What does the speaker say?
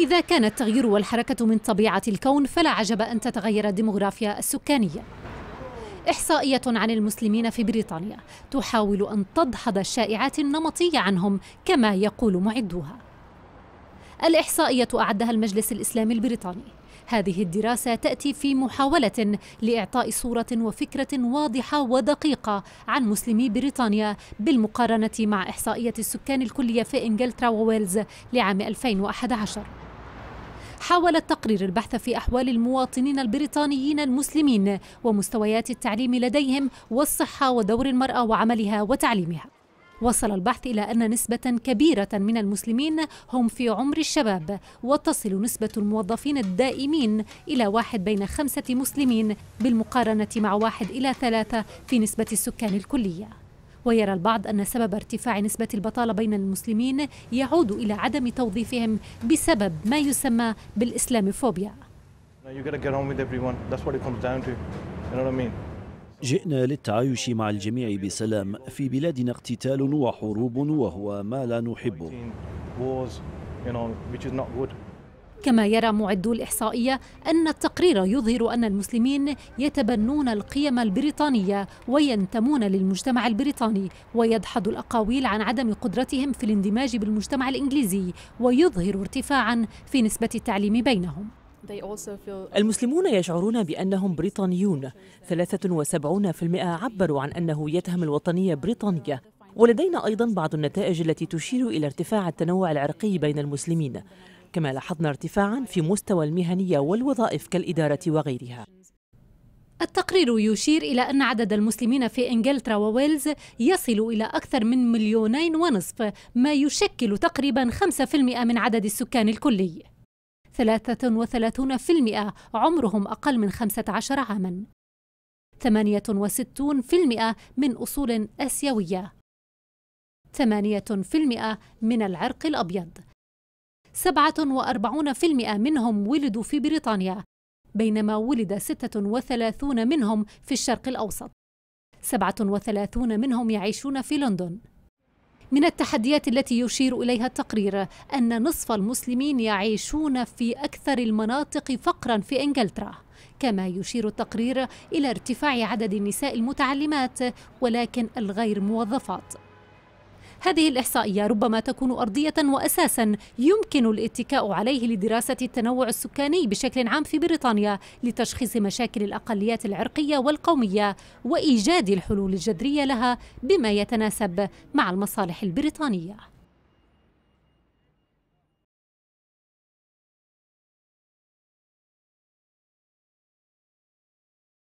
إذا كان التغيير والحركة من طبيعة الكون فلا عجب أن تتغير الديموغرافيا السكانية إحصائية عن المسلمين في بريطانيا تحاول أن تدحض الشائعات النمطية عنهم كما يقول معدوها الإحصائية أعدها المجلس الإسلامي البريطاني هذه الدراسة تأتي في محاولة لإعطاء صورة وفكرة واضحة ودقيقة عن مسلمي بريطانيا بالمقارنة مع إحصائية السكان الكلية في إنجلترا وويلز لعام 2011 حاول التقرير البحث في أحوال المواطنين البريطانيين المسلمين ومستويات التعليم لديهم والصحة ودور المرأة وعملها وتعليمها وصل البحث إلى أن نسبة كبيرة من المسلمين هم في عمر الشباب وتصل نسبة الموظفين الدائمين إلى واحد بين خمسة مسلمين بالمقارنة مع واحد إلى ثلاثة في نسبة السكان الكلية ويرى البعض أن سبب ارتفاع نسبة البطالة بين المسلمين يعود إلى عدم توظيفهم بسبب ما يسمى بالإسلاموفوبيا جئنا للتعايش مع الجميع بسلام في بلادنا اقتتال وحروب وهو ما لا نحبه كما يرى معدو الإحصائية أن التقرير يظهر أن المسلمين يتبنون القيم البريطانية وينتمون للمجتمع البريطاني ويدحض الأقاويل عن عدم قدرتهم في الاندماج بالمجتمع الإنجليزي ويظهر ارتفاعا في نسبة التعليم بينهم المسلمون يشعرون بأنهم بريطانيون 73% عبروا عن أن هويتهم الوطنية بريطانية ولدينا أيضا بعض النتائج التي تشير إلى ارتفاع التنوع العرقي بين المسلمين كما لاحظنا ارتفاعا في مستوى المهنية والوظائف كالإدارة وغيرها التقرير يشير إلى أن عدد المسلمين في إنجلترا وويلز يصل إلى أكثر من مليونين ونصف ما يشكل تقريبا 5% من عدد السكان الكلي 33% عمرهم أقل من 15 عاماً 68% من أصول آسيوية 8% من العرق الأبيض 47% منهم ولدوا في بريطانيا بينما ولد 36 منهم في الشرق الأوسط 37 منهم يعيشون في لندن من التحديات التي يشير إليها التقرير أن نصف المسلمين يعيشون في أكثر المناطق فقرا في إنجلترا كما يشير التقرير إلى ارتفاع عدد النساء المتعلمات ولكن الغير موظفات هذه الإحصائية ربما تكون أرضية وأساسا يمكن الاتكاء عليه لدراسة التنوع السكاني بشكل عام في بريطانيا لتشخيص مشاكل الأقليات العرقية والقومية وإيجاد الحلول الجذرية لها بما يتناسب مع المصالح البريطانية